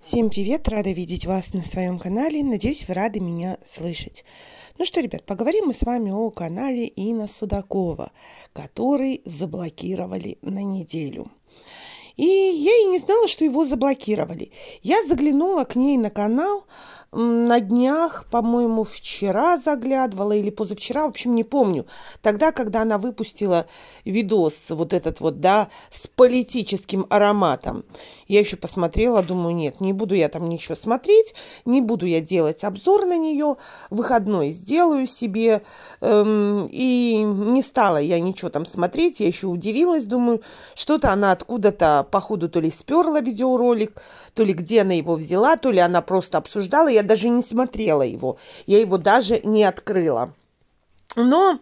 Всем привет! Рада видеть вас на своем канале. Надеюсь, вы рады меня слышать. Ну что, ребят, поговорим мы с вами о канале Инна Судакова, который заблокировали на неделю. И я и не знала, что его заблокировали. Я заглянула к ней на канал на днях, по-моему, вчера заглядывала или позавчера, в общем, не помню. Тогда, когда она выпустила видос вот этот вот, да, с политическим ароматом. Я еще посмотрела, думаю, нет, не буду я там ничего смотреть, не буду я делать обзор на нее, выходной сделаю себе. Эм, и не стала я ничего там смотреть, я еще удивилась, думаю, что-то она откуда-то походу, то ли сперла видеоролик, то ли где она его взяла, то ли она просто обсуждала. Я даже не смотрела его, я его даже не открыла. Но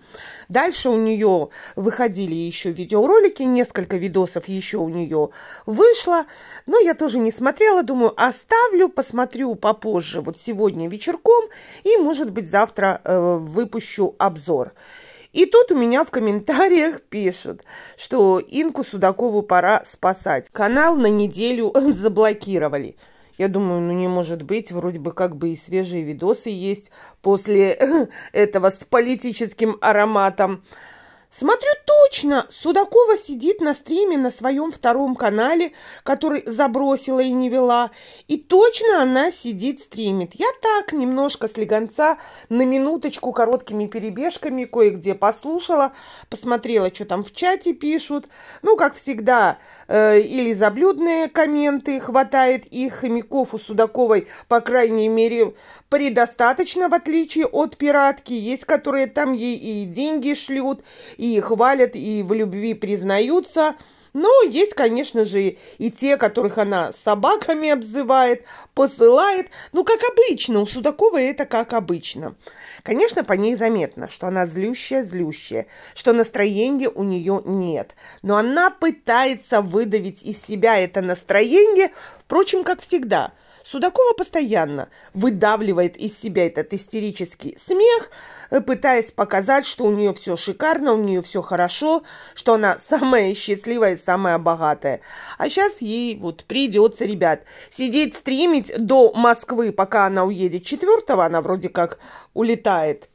дальше у нее выходили еще видеоролики, несколько видосов еще у нее вышло. Но я тоже не смотрела, думаю, оставлю, посмотрю попозже, вот сегодня вечерком, и, может быть, завтра э, выпущу обзор. И тут у меня в комментариях пишут, что Инку Судакову пора спасать. Канал на неделю заблокировали. Я думаю, ну не может быть, вроде бы как бы и свежие видосы есть после этого с политическим ароматом. Смотрю точно, Судакова сидит на стриме на своем втором канале, который забросила и не вела, и точно она сидит стримит. Я так немножко слегонца на минуточку короткими перебежками кое-где послушала, посмотрела, что там в чате пишут. Ну, как всегда, э, или заблюдные комменты, хватает и хомяков у Судаковой, по крайней мере, предостаточно, в отличие от пиратки. Есть, которые там ей и деньги шлют, и хвалят, и в любви признаются. Но есть, конечно же, и те, которых она собаками обзывает, посылает. Ну, как обычно, у Судакова это как обычно. Конечно, по ней заметно, что она злющая-злющая, что настроения у нее нет. Но она пытается выдавить из себя это настроение, впрочем, как всегда – Судакова постоянно выдавливает из себя этот истерический смех, э, пытаясь показать, что у нее все шикарно, у нее все хорошо, что она самая счастливая и самая богатая. А сейчас ей вот придется, ребят, сидеть стримить до Москвы, пока она уедет четвертого, она вроде как улетает.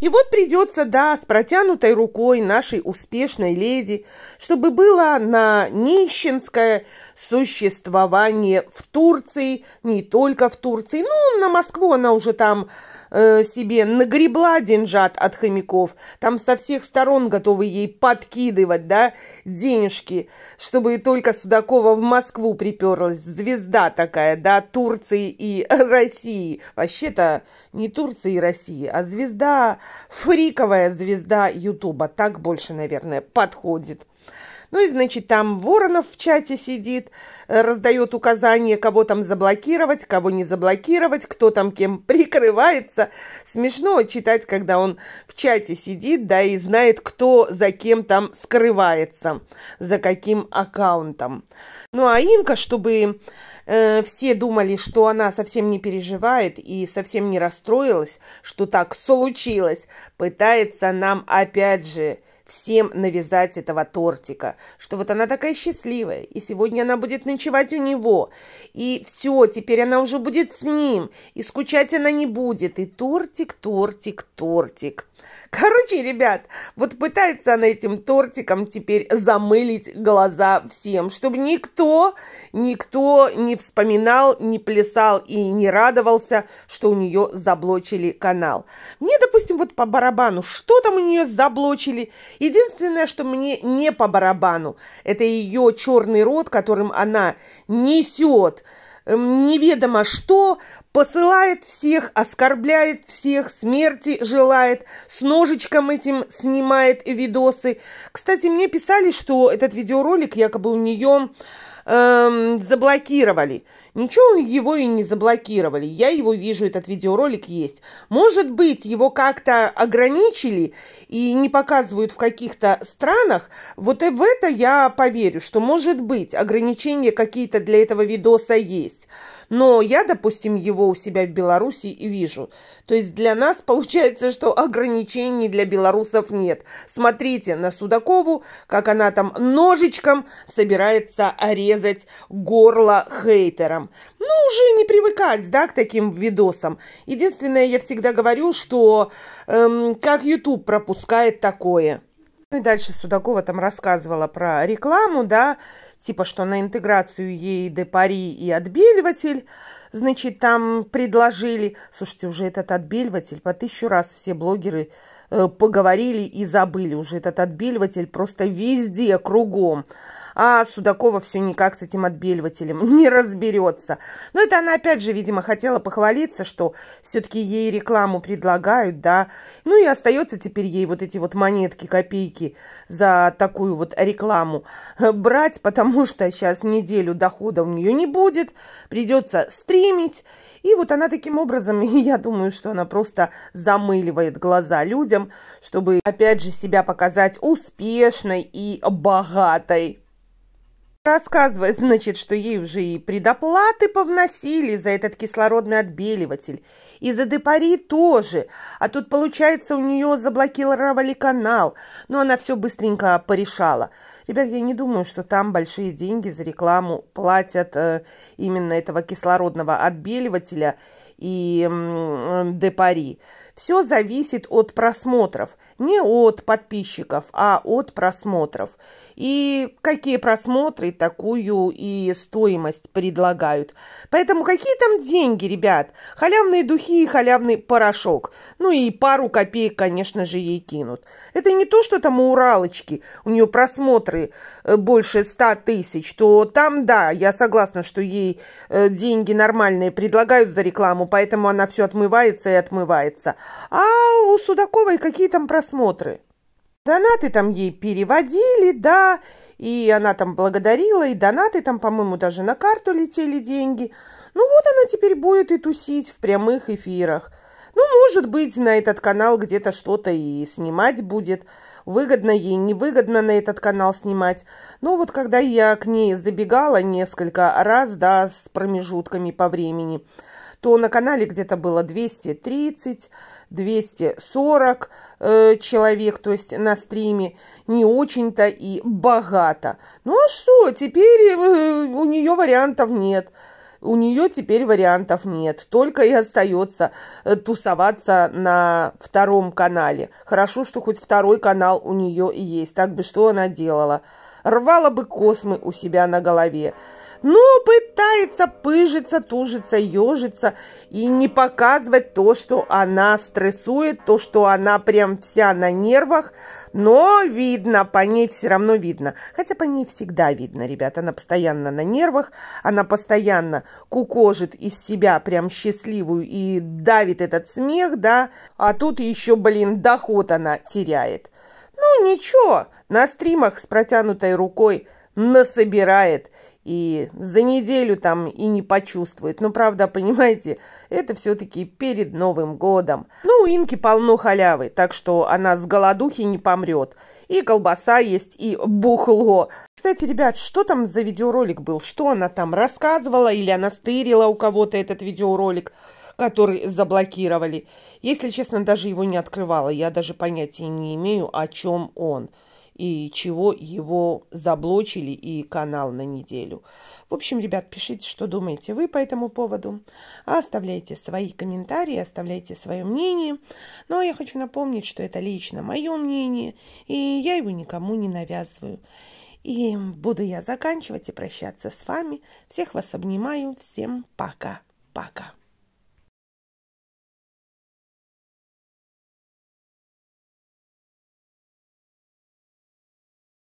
И вот придется, да, с протянутой рукой нашей успешной леди, чтобы было на нищенское существование в Турции, не только в Турции. Ну, на Москву она уже там э, себе нагребла деньжат от хомяков. Там со всех сторон готовы ей подкидывать, да, денежки, чтобы и только Судакова в Москву приперлась. Звезда такая, да, Турции и России. Вообще-то не Турции и России, а звезда, фриковая звезда Ютуба. Так больше, наверное, подходит. Ну и, значит, там Воронов в чате сидит, э, раздает указания, кого там заблокировать, кого не заблокировать, кто там кем прикрывается. Смешно читать, когда он в чате сидит, да, и знает, кто за кем там скрывается, за каким аккаунтом. Ну а Инка, чтобы э, все думали, что она совсем не переживает и совсем не расстроилась, что так случилось, пытается нам опять же всем навязать этого тортика, что вот она такая счастливая, и сегодня она будет ночевать у него, и все, теперь она уже будет с ним, и скучать она не будет, и тортик, тортик, тортик. Короче, ребят, вот пытается она этим тортиком теперь замылить глаза всем, чтобы никто, никто не вспоминал, не плясал и не радовался, что у нее заблочили канал. Мне, допустим, вот по барабану, что там у нее заблочили, Единственное, что мне не по барабану, это ее черный рот, которым она несет эм, неведомо что, посылает всех, оскорбляет всех, смерти желает, с ножичком этим снимает видосы. Кстати, мне писали, что этот видеоролик якобы у нее эм, заблокировали. Ничего его и не заблокировали. Я его вижу, этот видеоролик есть. Может быть, его как-то ограничили и не показывают в каких-то странах. Вот и в это я поверю, что может быть ограничения какие-то для этого видоса есть. Но я, допустим, его у себя в Беларуси и вижу. То есть для нас получается, что ограничений для белорусов нет. Смотрите на Судакову, как она там ножичком собирается резать горло хейтерам. Ну, уже не привыкать, да, к таким видосам. Единственное, я всегда говорю, что эм, как YouTube пропускает такое. Ну и дальше Судакова там рассказывала про рекламу, да, типа, что на интеграцию ей де пари и отбеливатель, значит, там предложили. Слушайте, уже этот отбеливатель по тысячу раз все блогеры э, поговорили и забыли. Уже этот отбеливатель просто везде, кругом. А Судакова все никак с этим отбеливателем не разберется. Но это она, опять же, видимо, хотела похвалиться, что все-таки ей рекламу предлагают, да. Ну и остается теперь ей вот эти вот монетки, копейки за такую вот рекламу брать, потому что сейчас неделю дохода у нее не будет, придется стримить. И вот она таким образом, я думаю, что она просто замыливает глаза людям, чтобы, опять же, себя показать успешной и богатой. Рассказывает, значит, что ей уже и предоплаты повносили за этот кислородный отбеливатель, и за депари тоже, а тут, получается, у нее заблокировали канал, но она все быстренько порешала. Ребят, я не думаю, что там большие деньги за рекламу платят э, именно этого кислородного отбеливателя и э, депари. Все зависит от просмотров. Не от подписчиков, а от просмотров. И какие просмотры, такую и стоимость предлагают. Поэтому какие там деньги, ребят? Халявные духи и халявный порошок. Ну и пару копеек, конечно же, ей кинут. Это не то, что там у Уралочки, у нее просмотры э, больше 100 тысяч, то там, да, я согласна, что ей э, деньги нормальные предлагают за рекламу, поэтому она все отмывается и отмывается. А у Судаковой какие там просмотры? Донаты там ей переводили, да, и она там благодарила, и донаты там, по-моему, даже на карту летели деньги. Ну вот она теперь будет и тусить в прямых эфирах. Ну, может быть, на этот канал где-то что-то и снимать будет. Выгодно ей, невыгодно на этот канал снимать. Но вот когда я к ней забегала несколько раз, да, с промежутками по времени – то на канале где-то было 230, 240 э, человек, то есть на стриме не очень-то и богато. Ну а что, теперь э, у нее вариантов нет. У нее теперь вариантов нет, только и остается э, тусоваться на втором канале. Хорошо, что хоть второй канал у нее и есть, так бы что она делала? Рвала бы космы у себя на голове. Но пыталась старается пыжиться, тужиться, ежиться и не показывать то, что она стрессует, то, что она прям вся на нервах, но видно, по ней все равно видно. Хотя по ней всегда видно, ребята, она постоянно на нервах, она постоянно кукожит из себя прям счастливую и давит этот смех, да, а тут еще, блин, доход она теряет. Ну, ничего, на стримах с протянутой рукой насобирает и за неделю там и не почувствует. Но ну, правда, понимаете, это все-таки перед Новым годом. Ну, у Инки полно халявы, так что она с голодухи не помрет. И колбаса есть, и бухло. Кстати, ребят, что там за видеоролик был? Что она там рассказывала или она стырила у кого-то этот видеоролик? который заблокировали. Если честно, даже его не открывала. Я даже понятия не имею, о чем он и чего его заблочили и канал на неделю. В общем, ребят, пишите, что думаете вы по этому поводу. Оставляйте свои комментарии, оставляйте свое мнение. Но ну, а я хочу напомнить, что это лично мое мнение, и я его никому не навязываю. И буду я заканчивать и прощаться с вами. Всех вас обнимаю. Всем пока. Пока.